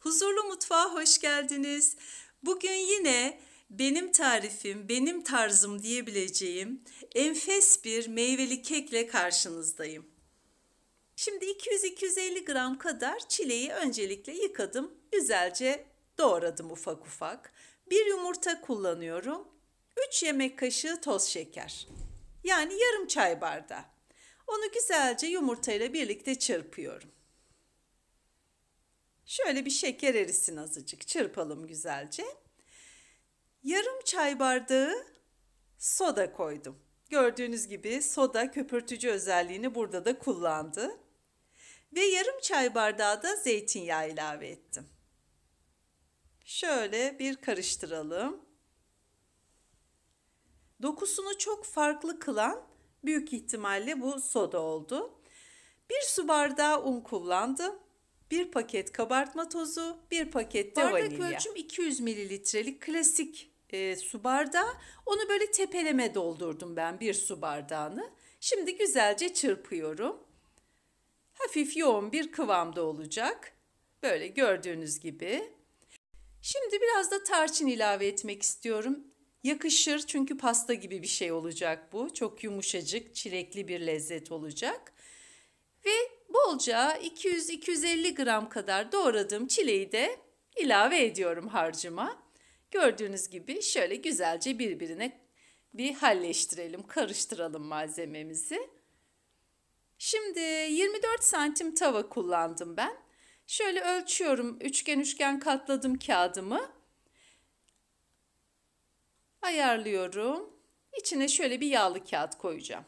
Huzurlu Mutfağa hoş geldiniz. Bugün yine benim tarifim, benim tarzım diyebileceğim enfes bir meyveli kekle karşınızdayım. Şimdi 200-250 gram kadar çileği öncelikle yıkadım. Güzelce doğradım ufak ufak. Bir yumurta kullanıyorum. 3 yemek kaşığı toz şeker. Yani yarım çay bardağı. Onu güzelce yumurtayla birlikte çırpıyorum. Şöyle bir şeker erisin azıcık. Çırpalım güzelce. Yarım çay bardağı soda koydum. Gördüğünüz gibi soda köpürtücü özelliğini burada da kullandı. Ve yarım çay bardağı da zeytinyağı ilave ettim. Şöyle bir karıştıralım. Dokusunu çok farklı kılan büyük ihtimalle bu soda oldu. Bir su bardağı un kullandım. 1 paket kabartma tozu, 1 paket de Bardak vanilya. Bardak ölçüm 200 mililitrelik klasik e, su bardağı. Onu böyle tepeleme doldurdum ben bir su bardağını. Şimdi güzelce çırpıyorum. Hafif yoğun bir kıvamda olacak. Böyle gördüğünüz gibi. Şimdi biraz da tarçın ilave etmek istiyorum. Yakışır çünkü pasta gibi bir şey olacak bu. Çok yumuşacık, çilekli bir lezzet olacak bolca 200-250 gram kadar doğradığım çileği de ilave ediyorum harcıma. Gördüğünüz gibi şöyle güzelce birbirine bir halleştirelim, karıştıralım malzememizi. Şimdi 24 santim tava kullandım ben. Şöyle ölçüyorum. Üçgen üçgen katladım kağıdımı. Ayarlıyorum. İçine şöyle bir yağlı kağıt koyacağım.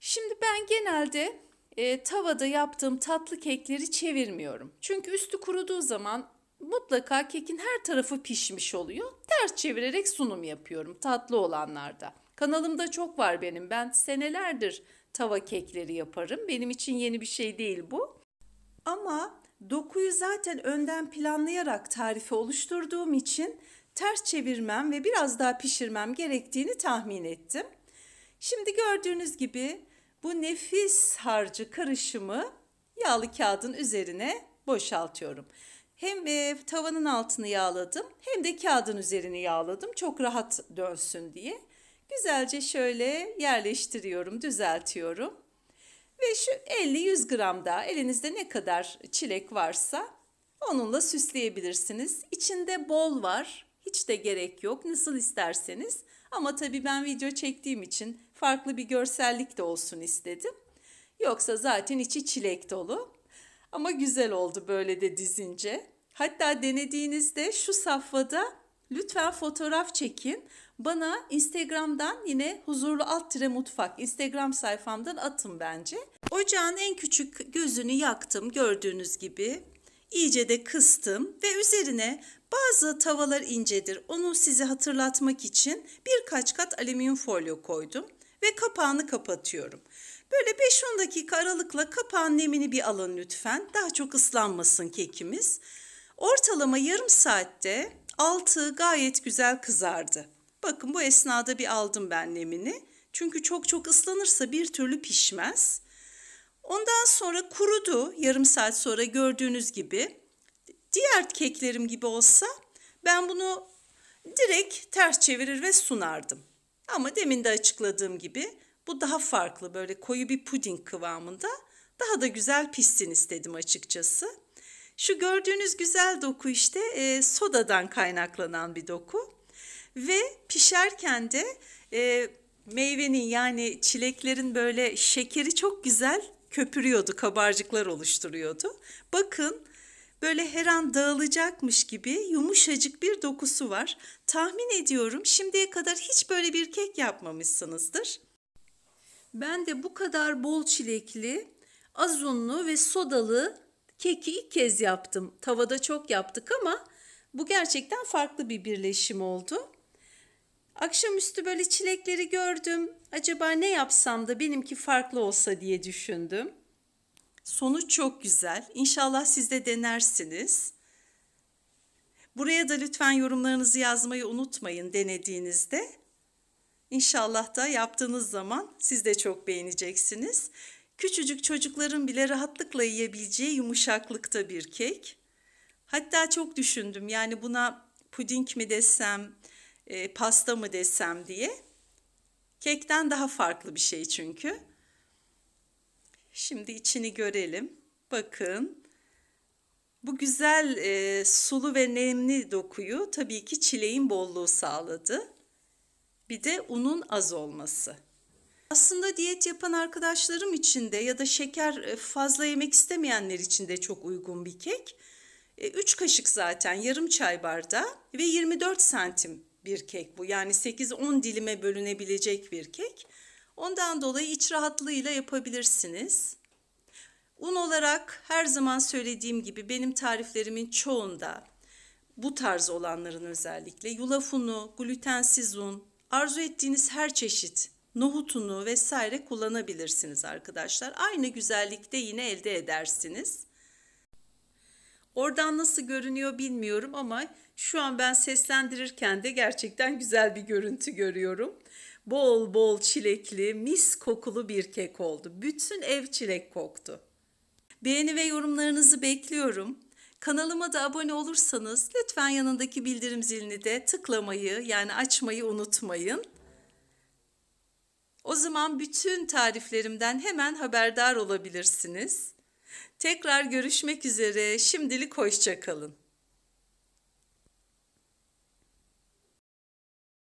Şimdi ben genelde e, tavada yaptığım tatlı kekleri çevirmiyorum. Çünkü üstü kuruduğu zaman mutlaka kekin her tarafı pişmiş oluyor. Ters çevirerek sunum yapıyorum tatlı olanlarda. Kanalımda çok var benim. Ben senelerdir tava kekleri yaparım. Benim için yeni bir şey değil bu. Ama dokuyu zaten önden planlayarak tarifi oluşturduğum için ters çevirmem ve biraz daha pişirmem gerektiğini tahmin ettim. Şimdi gördüğünüz gibi bu nefis harcı karışımı yağlı kağıdın üzerine boşaltıyorum. Hem e, tavanın altını yağladım hem de kağıdın üzerini yağladım çok rahat dönsün diye. Güzelce şöyle yerleştiriyorum, düzeltiyorum. Ve şu 50-100 gram da elinizde ne kadar çilek varsa onunla süsleyebilirsiniz. İçinde bol var, hiç de gerek yok nasıl isterseniz. Ama tabii ben video çektiğim için farklı bir görsellik de olsun istedim. Yoksa zaten içi çilek dolu. Ama güzel oldu böyle de dizince. Hatta denediğinizde şu safhada lütfen fotoğraf çekin. Bana Instagram'dan yine huzurlu alt tire mutfak Instagram sayfamdan atın bence. Ocağın en küçük gözünü yaktım gördüğünüz gibi. İyice de kıstım ve üzerine bazı tavalar incedir. Onu size hatırlatmak için birkaç kat alüminyum folyo koydum ve kapağını kapatıyorum. Böyle 5-10 dakika aralıkla kapağın nemini bir alın lütfen. Daha çok ıslanmasın kekimiz. Ortalama yarım saatte altı gayet güzel kızardı. Bakın bu esnada bir aldım ben nemini. Çünkü çok çok ıslanırsa bir türlü pişmez. Ondan sonra kurudu. Yarım saat sonra gördüğünüz gibi. Diğer keklerim gibi olsa ben bunu direkt ters çevirir ve sunardım. Ama demin de açıkladığım gibi bu daha farklı böyle koyu bir puding kıvamında. Daha da güzel pişsin istedim açıkçası. Şu gördüğünüz güzel doku işte e, sodadan kaynaklanan bir doku. Ve pişerken de e, meyvenin yani çileklerin böyle şekeri çok güzel köpürüyordu, kabarcıklar oluşturuyordu. Bakın Böyle her an dağılacakmış gibi yumuşacık bir dokusu var. Tahmin ediyorum şimdiye kadar hiç böyle bir kek yapmamışsınızdır. Ben de bu kadar bol çilekli, az unlu ve sodalı keki ilk kez yaptım. Tavada çok yaptık ama bu gerçekten farklı bir birleşim oldu. Akşamüstü böyle çilekleri gördüm. Acaba ne yapsam da benimki farklı olsa diye düşündüm. Sonuç çok güzel. İnşallah siz de denersiniz. Buraya da lütfen yorumlarınızı yazmayı unutmayın denediğinizde. İnşallah da yaptığınız zaman siz de çok beğeneceksiniz. Küçücük çocukların bile rahatlıkla yiyebileceği yumuşaklıkta bir kek. Hatta çok düşündüm yani buna puding mi desem, e, pasta mı desem diye. Kekten daha farklı bir şey çünkü. Şimdi içini görelim. Bakın. Bu güzel e, sulu ve nemli dokuyu tabii ki çileğin bolluğu sağladı. Bir de unun az olması. Aslında diyet yapan arkadaşlarım için de ya da şeker e, fazla yemek istemeyenler için de çok uygun bir kek. 3 e, kaşık zaten yarım çay bardağı ve 24 santim bir kek bu. Yani 8-10 dilime bölünebilecek bir kek. Ondan dolayı iç rahatlığıyla yapabilirsiniz. Un olarak her zaman söylediğim gibi benim tariflerimin çoğunda bu tarz olanların özellikle yulaf unu, glutensiz un, arzu ettiğiniz her çeşit nohut unu vesaire kullanabilirsiniz arkadaşlar. Aynı güzellikte yine elde edersiniz. Oradan nasıl görünüyor bilmiyorum ama şu an ben seslendirirken de gerçekten güzel bir görüntü görüyorum bol bol çilekli, mis kokulu bir kek oldu. Bütün ev çilek koktu. Beğeni ve yorumlarınızı bekliyorum. Kanalıma da abone olursanız lütfen yanındaki bildirim zilini de tıklamayı yani açmayı unutmayın. O zaman bütün tariflerimden hemen haberdar olabilirsiniz. Tekrar görüşmek üzere. Şimdilik hoşçakalın.